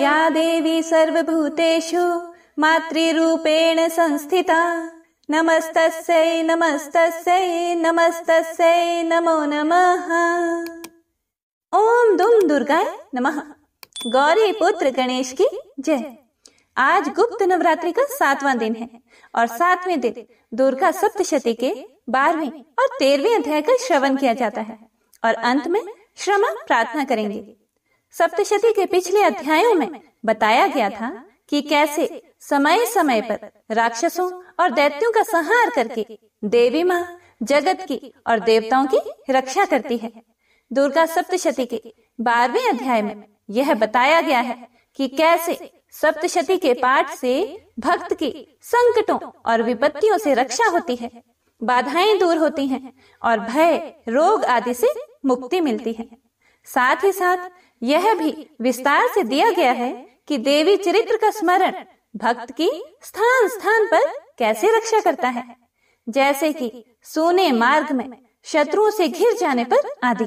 या देवी सर्वभूतेषु मातृरूपेण संस्थिता नमस्तस्यै नमस्तस्यै नमस्तस्यै नमो नमः ओम दुम दुर्गाय नमः गौरी पुत्र गणेश की जय आज गुप्त नवरात्रि का सातवां दिन है और सातवें दिन दुर्गा सप्तशती के बारहवें और तेरहवें अध्याय का श्रवण किया जाता है और अंत में श्रमा प्रार्थना करेंगे सप्तशती के पिछले अध्यायों में बताया गया था कि कैसे समय समय पर राक्षसों और दैत्यों का संहार करके देवी माँ जगत की और देवताओं की रक्षा करती है दुर्गा सप्तशती के बारहवें अध्याय में यह बताया गया है कि कैसे सप्तशती के पाठ से भक्त की संकटों और विपत्तियों से रक्षा होती है बाधाएं दूर होती हैं और भय रोग आदि से मुक्ति मिलती है साथ ही साथ यह भी विस्तार से दिया गया है कि देवी चरित्र का स्मरण भक्त की स्थान स्थान पर कैसे रक्षा करता है जैसे कि सोने मार्ग में शत्रुओं से घिर जाने पर आदि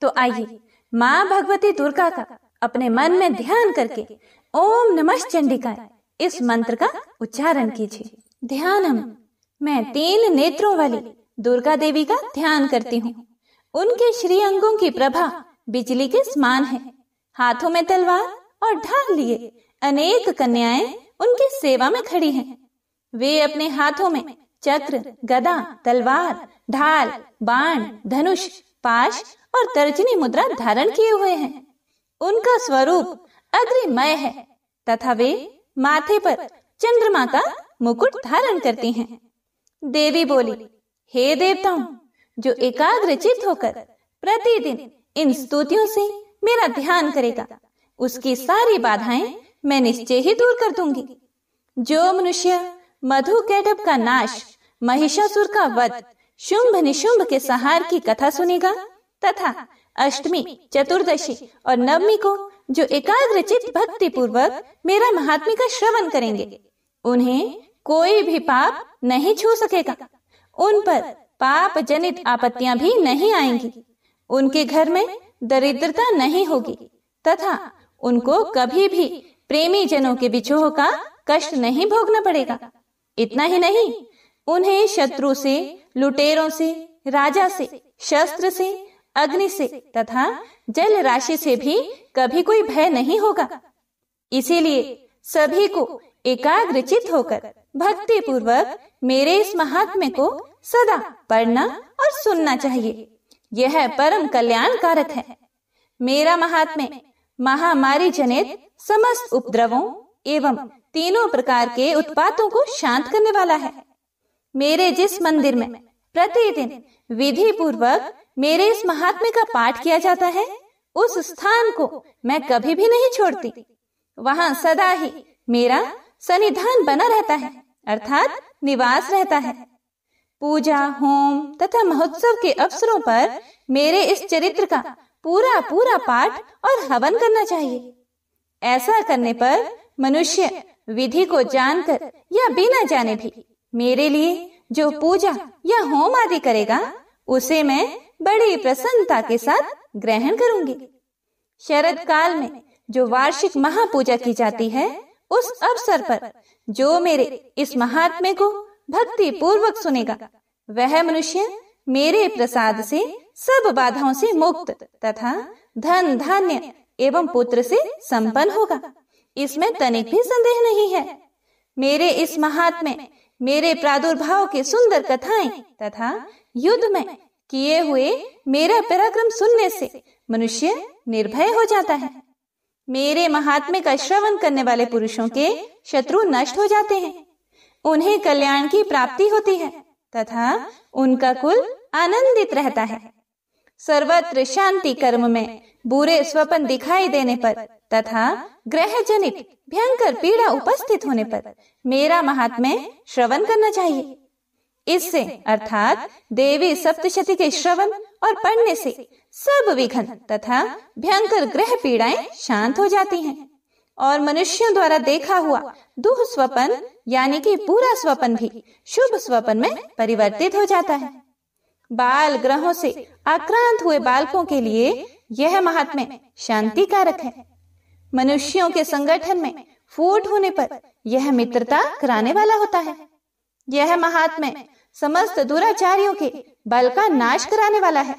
तो आइए माँ भगवती दुर्गा का अपने मन में ध्यान करके ओम नमः चंडिका इस मंत्र का उच्चारण कीजिए ध्यानम मैं तीन नेत्रों वाली दुर्गा देवी का ध्यान करती हूँ उनके श्री अंगों की प्रभा बिजली के समान है हाथों में तलवार और ढाल लिए अनेक कन्याएं उनकी सेवा में खड़ी हैं। वे अपने हाथों में चक्र गदा तलवार ढाल बाण धनुष पाश और तर्जनी मुद्रा धारण किए हुए हैं उनका स्वरूप अग्रिमय है तथा वे माथे पर चंद्रमा का मुकुट धारण करती हैं। देवी बोली हे देवताओं जो एकाग्रचित होकर प्रतिदिन इन स्तुतियों से मेरा ध्यान करेगा उसकी सारी बाधाएं मैं निश्चय ही दूर कर दूंगी जो मनुष्य मधु कैटअप का नाश महिषासुर का वध शुंभ निशुंभ के सहार की कथा सुनेगा तथा अष्टमी चतुर्दशी और नवमी को जो एकाग्रचित भक्ति पूर्वक मेरा महात्मा का श्रवण करेंगे उन्हें कोई भी पाप नहीं छू सकेगा उन पर पाप जनित आपत्तियां भी नहीं आएंगी उनके घर में दरिद्रता नहीं होगी तथा उनको कभी भी प्रेमी जनों के बिछोह का कष्ट नहीं भोगना पड़ेगा इतना ही नहीं उन्हें शत्रु से लुटेरों से राजा से शस्त्र से अग्नि से तथा जल राशि से भी कभी कोई भय नहीं होगा इसीलिए सभी को एकाग्रचित होकर भक्ति पूर्वक मेरे इस महात्म्य को सदा पढ़ना और सुनना चाहिए यह परम कल्याण कारक है मेरा महात्म्य महामारी जनित समस्त उपद्रवों एवं तीनों प्रकार के उत्पातों को शांत करने वाला है मेरे जिस मंदिर में प्रतिदिन विधि पूर्वक मेरे इस महात्म्य का पाठ किया जाता है उस स्थान को मैं कभी भी नहीं छोड़ती वहाँ सदा ही मेरा सनिधान बना रहता है अर्थात निवास रहता है पूजा होम तथा महोत्सव के अवसरों पर मेरे इस चरित्र का पूरा पूरा पाठ और हवन करना चाहिए ऐसा करने पर मनुष्य विधि को जानकर या बिना जाने भी मेरे लिए जो पूजा या होम आदि करेगा उसे मैं बड़ी प्रसन्नता के साथ ग्रहण करूंगी शरद काल में जो वार्षिक महापूजा की जाती है उस अवसर पर जो मेरे इस महात्म्य को भक्ति पूर्वक सुनेगा वह मनुष्य मेरे प्रसाद से सब बाधाओं से मुक्त तथा धन धान्य एवं पुत्र से संपन्न होगा इसमें तनिक भी संदेह नहीं है मेरे इस महात्म्य मेरे प्रादुर्भाव के सुंदर कथाएं तथा युद्ध में किए हुए मेरा पराक्रम सुनने से मनुष्य निर्भय हो जाता है मेरे महात्म्य का श्रवण करने वाले पुरुषों के शत्रु नष्ट हो जाते हैं उन्हें कल्याण की प्राप्ति होती है तथा उनका कुल आनंदित रहता है सर्वत्र शांति कर्म में बुरे स्वपन दिखाई देने पर तथा ग्रह जनित भयंकर पीड़ा उपस्थित होने पर मेरा महात्म्य श्रवण करना चाहिए इससे अर्थात देवी सप्तशती के श्रवण और पढ़ने से सब विघन तथा भयंकर ग्रह पीड़ाएं शांत हो जाती हैं। और मनुष्यों द्वारा देखा हुआ दुह स्वपन यानी कि पूरा स्वपन भी शुभ स्वपन में परिवर्तित हो जाता है बाल ग्रहों से आक्रांत हुए बालकों के लिए यह महात्म्य शांति कारक है मनुष्यों के संगठन में फूट होने पर यह मित्रता कराने वाला होता है यह महात्म्य समस्त दुराचार्यों के बल का नाश कराने वाला है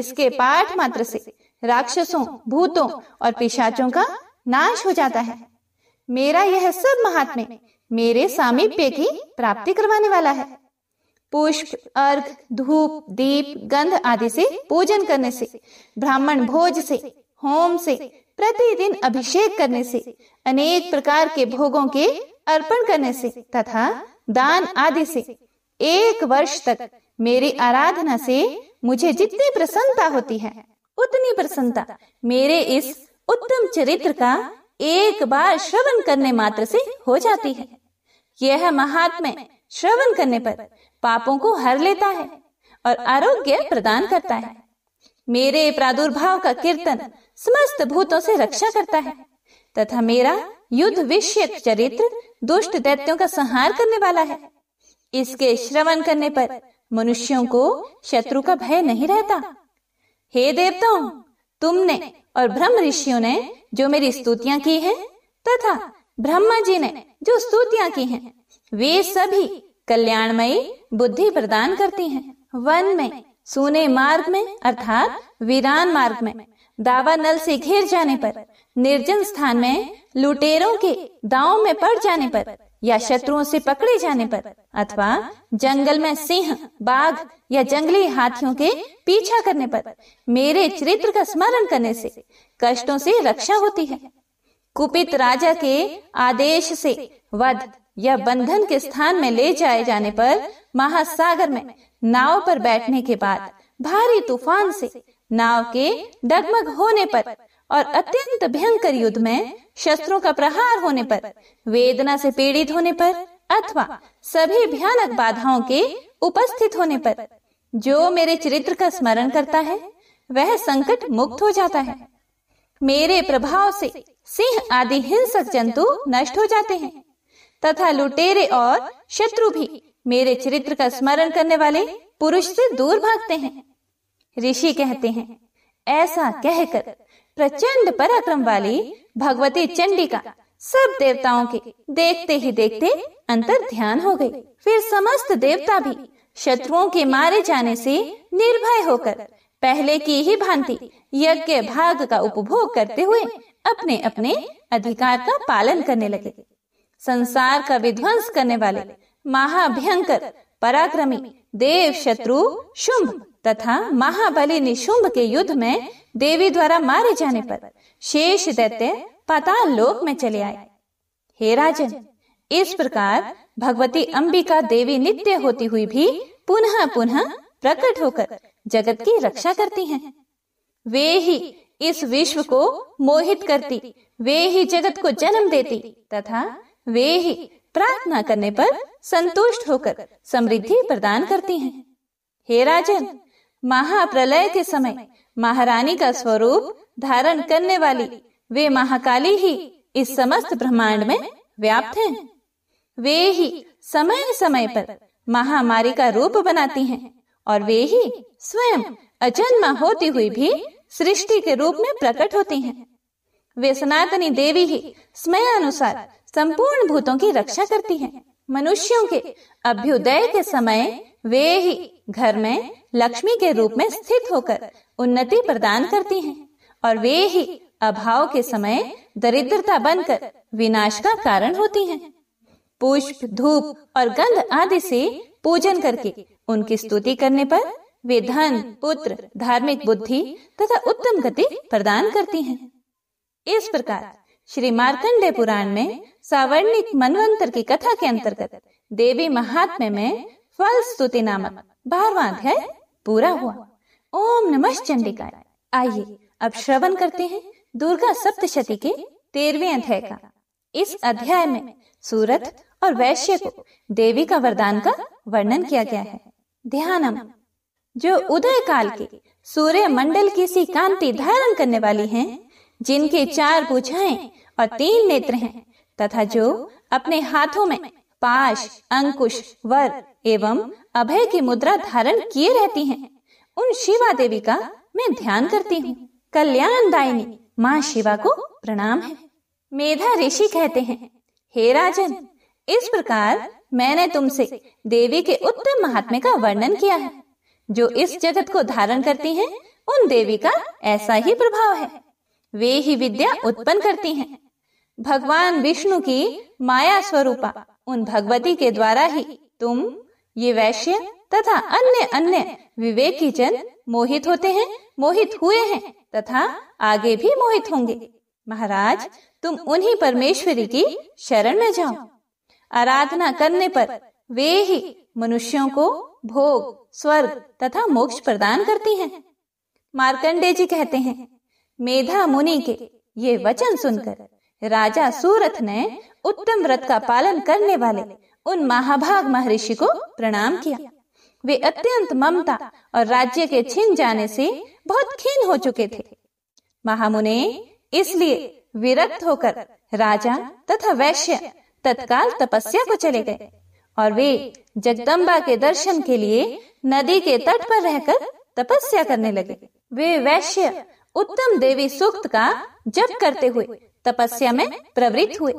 इसके पाठ मात्र से राक्षसों भूतों और पिशाचों का नाश हो जाता है मेरा यह सब महात्म्य मेरे सामीप्य की प्राप्ति करवाने वाला है पुष्प अर्घ धूप दीप गंध आदि से पूजन करने से ब्राह्मण भोज से होम से प्रतिदिन अभिषेक करने से अनेक प्रकार के भोगों के अर्पण करने से तथा दान आदि से एक वर्ष तक मेरी आराधना से मुझे जितनी प्रसन्नता होती है उतनी प्रसन्नता मेरे इस उत्तम चरित्र का एक बार श्रवण करने मात्र से हो जाती है यह महात्म्य श्रवण करने पर पापों को हर लेता है और आरोग्य प्रदान करता है मेरे प्रादुर्भाव का कीर्तन समस्त भूतों से रक्षा करता है तथा मेरा युद्ध विषय चरित्र दुष्ट दैत्यों का संहार करने वाला है इसके श्रवण करने पर मनुष्यों को शत्रु का भय नहीं रहता हे देवताओं तुमने और ब्रह्म ऋषियों ने जो मेरी स्तुतियाँ की हैं तथा ब्रह्मा जी ने जो स्तुतियाँ की हैं वे सभी कल्याणमयी बुद्धि प्रदान करती हैं वन में सोने मार्ग में अर्थात वीरान मार्ग में दावा नल से घेर जाने पर निर्जन स्थान में लुटेरों के दाव में पड़ जाने पर या शत्रुओं से पकड़े जाने पर अथवा जंगल में सिंह बाघ या जंगली हाथियों के पीछा करने पर मेरे चरित्र का स्मरण करने से कष्टों से रक्षा होती है कुपित राजा के आदेश से वध या बंधन के स्थान में ले जाए जाने पर महासागर में नाव पर बैठने के बाद भारी तूफान से नाव के डगमग होने पर और अत्यंत भयंकर युद्ध में शस्त्रों का प्रहार होने पर वेदना से पीड़ित होने पर अथवा सभी भयानक बाधाओं के उपस्थित होने पर जो मेरे चरित्र का स्मरण करता है वह संकट मुक्त हो जाता है मेरे प्रभाव से सिंह आदि हिंसक जंतु नष्ट हो जाते हैं तथा लुटेरे और शत्रु भी मेरे चरित्र का स्मरण करने वाले पुरुष से दूर भागते हैं ऋषि कहते हैं ऐसा कहकर प्रचंड पराक्रम वाली भगवती चंडिका सब देवताओं के देखते ही देखते अंतर ध्यान हो गई फिर समस्त देवता भी शत्रुओं के मारे जाने से निर्भय होकर पहले की ही भांति यज्ञ भाग का उपभोग करते हुए अपने अपने अधिकार का पालन करने लगे संसार का विध्वंस करने वाले महाभयंकर पराक्रमी देव शत्रु शुंभ तथा महाबली निशुंभ के युद्ध में देवी द्वारा मारे जाने पर शेष दैत्य पाताल लोक में चले आए हे राजन इस प्रकार भगवती अंबिका देवी नित्य होती हुई भी पुनः पुनः प्रकट होकर जगत की रक्षा करती हैं। वे ही इस विश्व को मोहित करती वे ही जगत को जन्म देती तथा वे ही प्रार्थना करने पर संतुष्ट होकर समृद्धि प्रदान करती हैं। हे राजन महाप्रलय के समय महारानी का स्वरूप धारण करने वाली वे महाकाली ही इस समस्त ब्रह्मांड में व्याप्त हैं। वे ही समय समय पर महामारी का रूप बनाती हैं और वे ही स्वयं अजन्मा होती हुई भी सृष्टि के रूप में प्रकट होती हैं। वे सनातनी देवी ही समय अनुसार संपूर्ण भूतों की रक्षा करती है मनुष्यों के अभ्युदय के समय वे ही घर में लक्ष्मी के रूप में स्थित होकर उन्नति प्रदान करती हैं और वे ही अभाव के समय दरिद्रता बनकर विनाश का कारण होती हैं। पुष्प धूप और गंध आदि से पूजन करके उनकी स्तुति करने पर वे धन पुत्र धार्मिक बुद्धि तथा उत्तम गति प्रदान करती हैं। इस प्रकार श्री मार्कंडे पुराण में सावर्णिक मनवंतर की कथा के अंतर्गत देवी महात्म्य में फल स्तुति नामक बारवा अध्याय पूरा हुआ ओम नमः चंडिका आइए अब श्रवण करते हैं दुर्गा सप्तशती के तेरहवें अध्याय का इस अध्याय में सूरत और वैश्य को देवी का वरदान का वर्णन किया गया है ध्यानम जो उदय काल के सूर्य मंडल की सी कांति धारण करने वाली हैं, जिनके चार भुजाएं और तीन नेत्र हैं तथा जो अपने हाथों में पाश अंकुश वर एवं अभय की मुद्रा धारण किए रहती हैं, उन शिवा देवी का मैं ध्यान करती हूँ कल्याण दायनी माँ शिवा को प्रणाम है मेधा ऋषि कहते हैं हे राजन इस प्रकार मैंने तुमसे देवी के उत्तम महात्म्य का वर्णन किया है जो इस जगत को धारण करती हैं, उन देवी का ऐसा ही प्रभाव है वे ही विद्या उत्पन्न करती हैं। भगवान विष्णु की माया स्वरूपा उन भगवती के द्वारा ही तुम ये वैश्य तथा अन्य अन्य विवेकी जन मोहित होते हैं मोहित हुए हैं तथा आगे भी मोहित होंगे महाराज तुम उन्हीं परमेश्वरी की शरण में जाओ आराधना करने पर वे ही मनुष्यों को भोग स्वर्ग तथा मोक्ष प्रदान करती हैं। मार्कंडे जी कहते हैं मेधा मुनि के ये वचन सुनकर राजा सूरथ ने उत्तम व्रत का पालन करने वाले उन महाभाग महर्षि को प्रणाम किया वे अत्यंत ममता और राज्य के छिन जाने से बहुत खीन हो चुके थे महामुने इसलिए विरक्त होकर राजा तथा वैश्य तत्काल तपस्या को चले गए और वे जगदम्बा के दर्शन के लिए नदी के तट पर रहकर तपस्या करने लगे वे वैश्य उत्तम देवी सूक्त का जप करते हुए तपस्या में प्रवृत्त हुए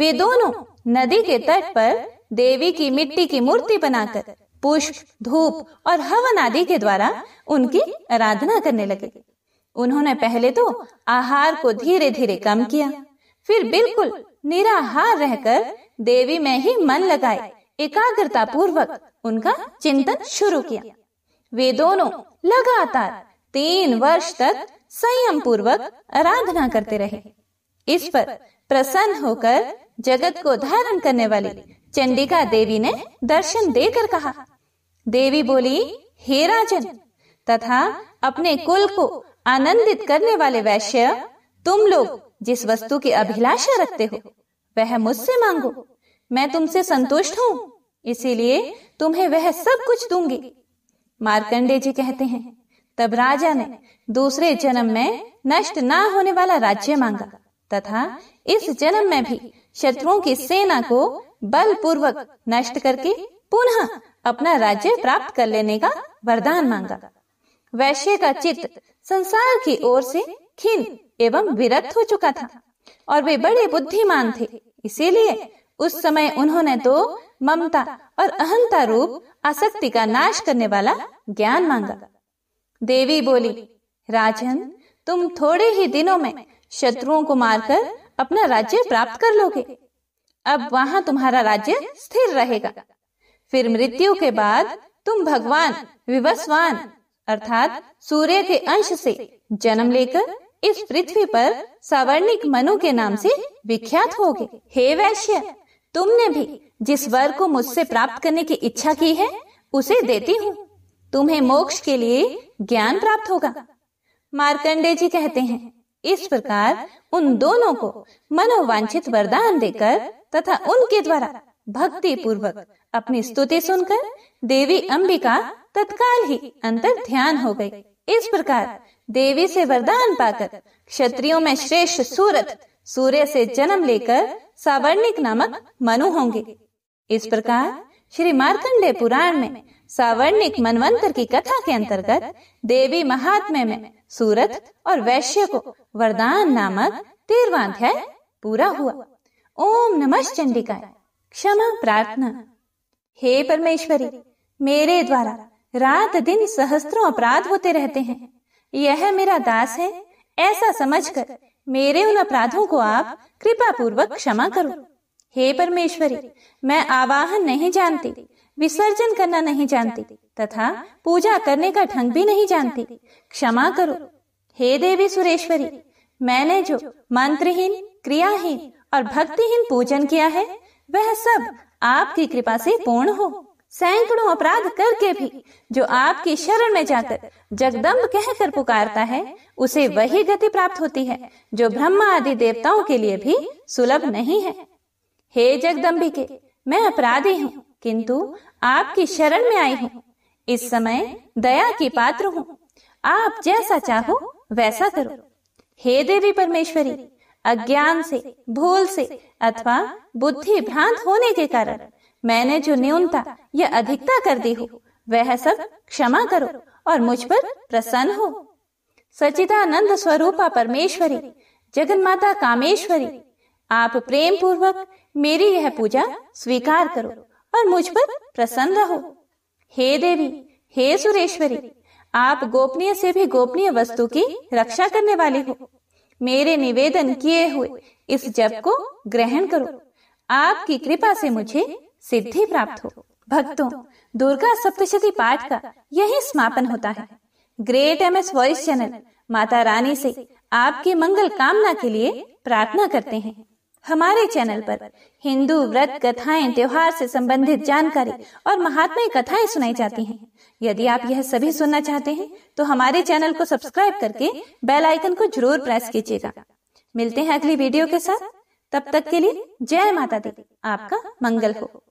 वे दोनों नदी के तट पर देवी की मिट्टी की मूर्ति बनाकर पुष्प धूप और हवन आदि के द्वारा उनकी आराधना करने लगे उन्होंने पहले तो आहार को धीरे धीरे कम किया फिर बिल्कुल निराहार रहकर देवी में ही मन लगाए एकाग्रता पूर्वक उनका चिंतन शुरू किया वे दोनों लगातार तीन वर्ष तक संयम पूर्वक आराधना करते रहे इस पर प्रसन्न होकर जगत को धारण करने वाली चंडिका देवी ने दर्शन देकर कहा देवी बोली हे राजन तथा अपने कुल को आनंदित करने वाले वैश्य तुम लोग जिस वस्तु की अभिलाषा रखते हो वह मुझसे मांगो मैं तुमसे संतुष्ट हूँ इसीलिए तुम्हें वह सब कुछ दूंगी मार्कंडे जी कहते हैं तब राजा ने दूसरे जन्म में नष्ट ना होने वाला राज्य मांगा तथा इस जन्म में भी शत्रुओं की सेना को बलपूर्वक नष्ट करके पुनः अपना राज्य प्राप्त कर लेने का वरदान मांगा वैश्य का चित्त संसार की ओर से खिन एवं विरक्त हो चुका था और वे बड़े बुद्धिमान थे इसीलिए उस समय उन्होंने तो ममता और अहंता रूप आसक्ति का नाश करने वाला ज्ञान मांगा देवी बोली राजन तुम थोड़े ही दिनों में शत्रुओं को मारकर अपना राज्य प्राप्त कर लोगे अब वहाँ तुम्हारा राज्य स्थिर रहेगा फिर मृत्यु के बाद तुम भगवान विवस्वान अर्थात सूर्य के अंश से जन्म लेकर इस पृथ्वी पर सवर्णिक मनु के नाम से विख्यात होगे हे वैश्य तुमने भी जिस वर को मुझसे प्राप्त करने की इच्छा की है उसे देती हूँ तुम्हें मोक्ष के लिए ज्ञान प्राप्त होगा मार्कंडे जी कहते हैं इस प्रकार उन दोनों को मनोवांछित वरदान देकर तथा उनके द्वारा भक्ति पूर्वक अपनी स्तुति सुनकर देवी अंबिका तत्काल ही अंतर ध्यान हो गई इस प्रकार देवी से वरदान पाकर क्षत्रियो में श्रेष्ठ सूरत सूर्य से जन्म लेकर सावर्णिक नामक मनु होंगे इस प्रकार श्री मार्कंडे पुराण में सावर्णिक मनवंतर की कथा के अंतर्गत देवी महात्म्य में सूरत और वैश्य को वरदान नामक तेरवा अध्याय पूरा हुआ ओम नमः चंडिका क्षमा प्रार्थना हे परमेश्वरी मेरे द्वारा रात दिन सहस्त्रों अपराध होते रहते हैं यह मेरा दास है ऐसा समझकर मेरे उन अपराधों को आप कृपा पूर्वक क्षमा करो हे परमेश्वरी मैं आवाहन नहीं जानती विसर्जन करना नहीं जानती तथा पूजा करने का ढंग भी नहीं जानती क्षमा करो हे देवी सुरेश्वरी मैंने जो मंत्रहीन क्रियाहीन और भक्तिहीन पूजन किया है वह सब आपकी कृपा से पूर्ण हो सैकड़ों अपराध करके भी जो आपकी शरण में जाकर जगदम्ब कहकर पुकारता है उसे वही गति प्राप्त होती है जो ब्रह्मा आदि देवताओं के लिए भी सुलभ नहीं है हे जगदम्बिके मैं अपराधी हूँ किंतु आपकी शरण में आई हूँ इस समय दया के पात्र हूँ आप जैसा चाहो वैसा करो हे देवी परमेश्वरी अज्ञान से भूल से अथवा बुद्धि भ्रांत होने के कारण मैंने जो न्यूनता या अधिकता कर दी हो वह सब क्षमा करो और मुझ पर प्रसन्न हो सचिदानंद स्वरूपा परमेश्वरी जगन माता कामेश्वरी आप प्रेम पूर्वक मेरी यह पूजा स्वीकार करो और मुझ पर प्रसन्न रहो हे देवी हे सुरेश्वरी आप गोपनीय से भी गोपनीय वस्तु की रक्षा करने वाली हो मेरे निवेदन किए हुए इस जप को ग्रहण करो आपकी कृपा से मुझे सिद्धि प्राप्त हो भक्तों दुर्गा सप्तशती पाठ का यही समापन होता है great M S voice channel माता रानी से आपकी मंगल कामना के लिए प्रार्थना करते हैं हमारे चैनल पर हिंदू व्रत कथाएं त्योहार से संबंधित जानकारी और महात्मा कथाएं सुनाई जाती हैं। यदि आप यह सभी सुनना चाहते हैं तो हमारे चैनल को सब्सक्राइब करके बेल आइकन को जरूर प्रेस कीजिएगा मिलते हैं अगली वीडियो के साथ तब तक के लिए जय माता दी आपका मंगल हो